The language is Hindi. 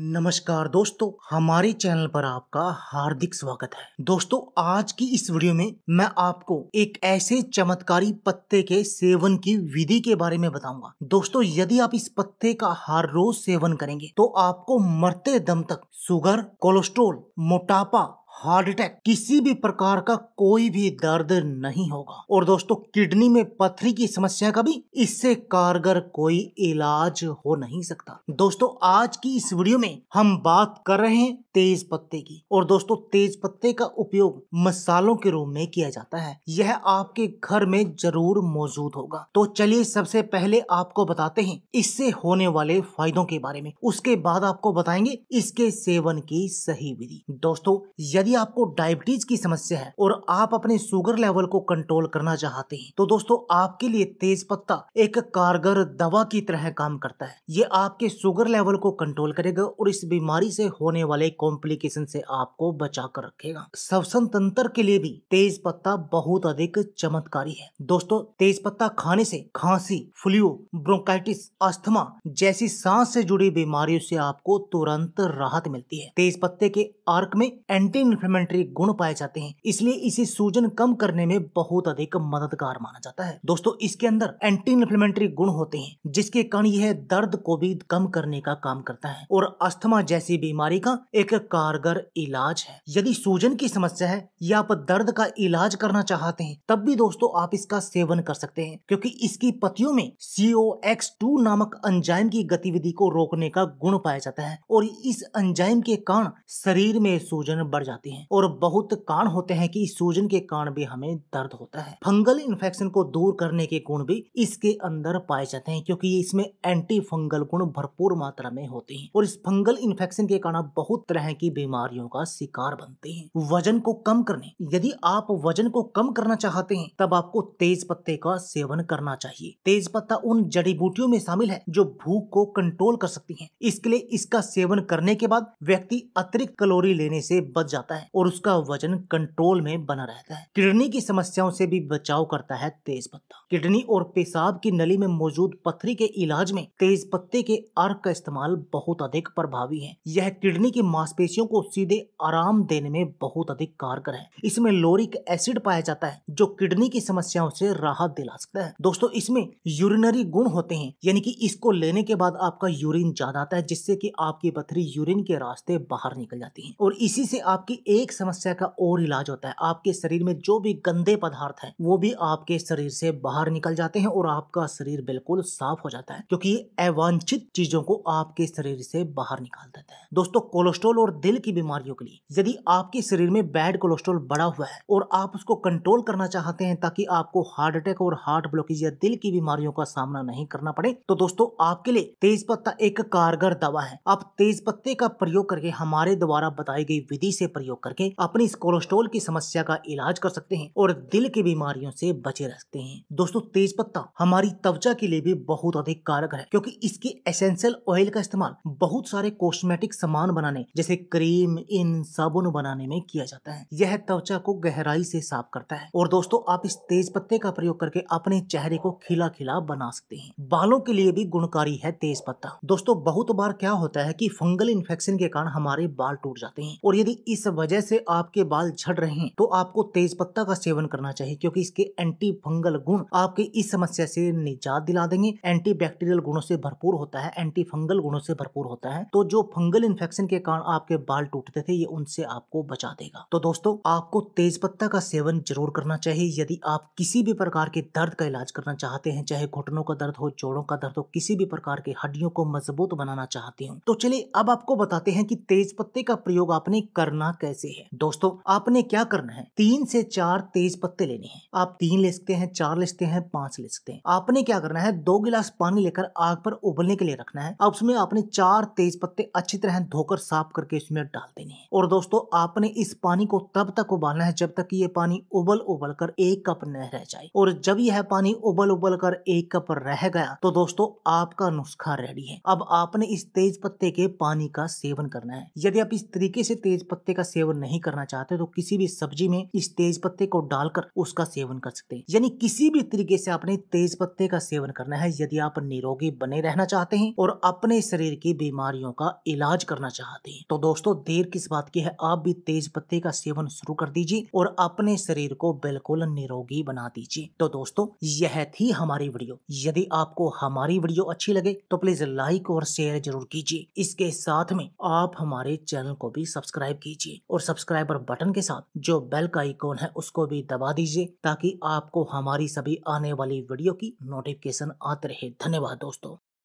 नमस्कार दोस्तों हमारे चैनल पर आपका हार्दिक स्वागत है दोस्तों आज की इस वीडियो में मैं आपको एक ऐसे चमत्कारी पत्ते के सेवन की विधि के बारे में बताऊंगा दोस्तों यदि आप इस पत्ते का हर रोज सेवन करेंगे तो आपको मरते दम तक शुगर कोलेस्ट्रोल मोटापा हार्ट अटैक किसी भी प्रकार का कोई भी दर्द नहीं होगा और दोस्तों किडनी में पथरी की समस्या का भी इससे कारगर कोई इलाज हो नहीं सकता दोस्तों आज की इस वीडियो में हम बात कर रहे हैं तेज पत्ते की और दोस्तों तेज पत्ते का उपयोग मसालों के रूप में किया जाता है यह आपके घर में जरूर मौजूद होगा तो चलिए सबसे पहले आपको बताते हैं इससे होने वाले फायदों के बारे में उसके बाद आपको बताएंगे इसके सेवन की सही विधि दोस्तों यदि यदि आपको डायबिटीज की समस्या है और आप अपने शुगर लेवल को कंट्रोल करना चाहते हैं तो दोस्तों आपके लिए तेज पत्ता एक कारगर दवा की तरह काम करता है ये आपके शुगर लेवल को कंट्रोल करेगा और इस बीमारी से होने वाले कॉम्प्लिकेशन से आपको बचा कर रखेगा सवसन तंत्र के लिए भी तेज पत्ता बहुत अधिक चमत्कारी है दोस्तों तेज पत्ता खाने से खांसी फ्लू ब्रोंकाइटिस अस्थमा जैसी सांस से जुड़ी बीमारियों से आपको तुरंत राहत मिलती है तेज पत्ते के आर्क में एंटी कॉम्प्लीमेंट्री गुण पाए जाते हैं इसलिए इसे सूजन कम करने में बहुत अधिक मददगार माना जाता है दोस्तों इसके अंदर एंटी इन्फ्लेमेंट्री गुण होते हैं जिसके कारण यह दर्द को भी कम करने का काम करता है और अस्थमा जैसी बीमारी का एक कारगर इलाज है यदि सूजन की समस्या है या आप दर्द का इलाज करना चाहते हैं तब भी दोस्तों आप इसका सेवन कर सकते हैं क्योंकि इसकी पतियों में सीओ एक्स टू नामक अंजाइम की गतिविधि को रोकने का गुण पाया जाता है और इस अंजाइम के कारण शरीर में सूजन बढ़ जाता जाती हैं और बहुत कारण होते हैं कि सूजन के कारण भी हमें दर्द होता है फंगल इन्फेक्शन को दूर करने के गुण भी इसके अंदर पाए जाते हैं क्योंकि इसमें एंटी फंगल गुण भरपूर मात्रा में होते हैं और इस फंगल इन्फेक्शन के कारण बहुत तरह की बीमारियों का शिकार बनते हैं वजन को कम करने यदि आप वजन को कम करना चाहते हैं तब आपको तेज पत्ते का सेवन करना चाहिए तेज पत्ता उन जड़ी बूटियों में शामिल है जो भूख को कंट्रोल कर सकती है इसके लिए इसका सेवन करने के बाद व्यक्ति अतिरिक्त कैलोरी लेने से बच जाता जाता है और उसका वजन कंट्रोल में बना रहता है किडनी की समस्याओं से भी बचाव करता है तेज पत्ता किडनी और पेशाब की नली में मौजूद पथरी के इलाज में तेज पत्ते के अर्क का इस्तेमाल बहुत अधिक प्रभावी है यह किडनी की मांसपेशियों को सीधे आराम देने में बहुत अधिक कारगर है इसमें लोरिक एसिड पाया जाता है जो किडनी की समस्याओं से राहत दिला सकता है दोस्तों इसमें यूरिनरी गुण होते हैं यानी कि इसको लेने के बाद आपका यूरिन ज्यादा आता है जिससे कि आपकी पथरी यूरिन के रास्ते बाहर निकल जाती है और इसी से आपकी कोई एक समस्या का और इलाज होता है आपके शरीर में जो भी गंदे पदार्थ है वो भी आपके शरीर से बाहर निकल जाते हैं और आपका शरीर बिल्कुल साफ हो जाता है क्योंकि अवांछित चीजों को आपके शरीर से बाहर निकाल देते हैं दोस्तों कोलेस्ट्रोल और दिल की बीमारियों के लिए यदि आपके शरीर में बैड कोलेस्ट्रोल बढ़ा हुआ है और आप उसको कंट्रोल करना चाहते हैं ताकि आपको हार्ट अटैक और हार्ट ब्लॉकेज या दिल की बीमारियों का सामना नहीं करना पड़े तो दोस्तों आपके लिए तेज पत्ता एक कारगर दवा है आप तेज पत्ते का प्रयोग करके हमारे द्वारा बताई गई विधि से प्रयोग प्रयोग करके अपनी कोलेस्ट्रोल की समस्या का इलाज कर सकते हैं और दिल की बीमारियों से बचे रह सकते हैं दोस्तों तेज पत्ता हमारी त्वचा के लिए भी बहुत अधिक कारक है क्योंकि इसके एसेंशियल ऑयल का इस्तेमाल बहुत सारे कॉस्मेटिक सामान बनाने जैसे क्रीम इन साबुन बनाने में किया जाता है यह त्वचा को गहराई से साफ करता है और दोस्तों आप इस तेज पत्ते का प्रयोग करके अपने चेहरे को खिला खिला बना सकते हैं बालों के लिए भी गुणकारी है तेज पत्ता दोस्तों बहुत बार क्या होता है की फंगल इन्फेक्शन के कारण हमारे बाल टूट जाते हैं और यदि इस वजह से आपके बाल झड़ रहे हैं तो आपको तेज पत्ता का सेवन करना चाहिए क्योंकि इसके एंटी फंगल गुण आपके इस समस्या से निजात दिला देंगे एंटी बैक्टीरियल गुणों से भरपूर होता है एंटी फंगल गुणों से भरपूर होता है तो जो फंगल इन्फेक्शन के कारण आपके बाल टूटते थे ये उनसे आपको बचा देगा तो दोस्तों आपको तेज पत्ता का सेवन जरूर करना चाहिए यदि आप किसी भी प्रकार के दर्द का इलाज करना चाहते हैं चाहे घुटनों का दर्द हो जोड़ों का दर्द हो किसी भी प्रकार के हड्डियों को मजबूत बनाना चाहते हो तो चलिए अब आपको बताते हैं कि तेज पत्ते का प्रयोग आपने करना कैसे कैसे है दोस्तों आपने क्या करना है तीन से चार तेज पत्ते लेने हैं आप तीन ले सकते हैं चार ले सकते हैं पांच ले सकते हैं आपने क्या करना है दो गिलास पानी लेकर आग पर उबलने के लिए रखना है अब उसमें आपने चार तेज पत्ते अच्छी तरह धोकर साफ करके इसमें डाल देने हैं और दोस्तों आपने इस पानी को तब तक उबालना है जब तक ये पानी उबल उबल कर एक कप न रह जाए और जब यह पानी उबल उबल कर एक कप रह गया तो दोस्तों आपका नुस्खा रेडी है अब आपने इस तेज पत्ते के पानी का सेवन करना है यदि आप इस तरीके से तेज पत्ते का सेवन सेवन नहीं करना चाहते तो किसी भी सब्जी में इस तेज पत्ते को डालकर उसका सेवन कर सकते हैं यानी किसी भी तरीके से अपने तेज पत्ते का सेवन करना है यदि आप निरोगी बने रहना चाहते हैं और अपने शरीर की बीमारियों का इलाज करना चाहते हैं तो दोस्तों देर किस बात की है आप भी तेज पत्ते का सेवन शुरू कर दीजिए और अपने शरीर को बिल्कुल निरोगी बना दीजिए तो दोस्तों यह थी हमारी वीडियो यदि आपको हमारी वीडियो अच्छी लगे तो प्लीज लाइक और शेयर जरूर कीजिए इसके साथ में आप हमारे चैनल को भी सब्सक्राइब कीजिए और सब्सक्राइबर बटन के साथ जो बेल का आइकॉन है उसको भी दबा दीजिए ताकि आपको हमारी सभी आने वाली वीडियो की नोटिफिकेशन आते रहे धन्यवाद दोस्तों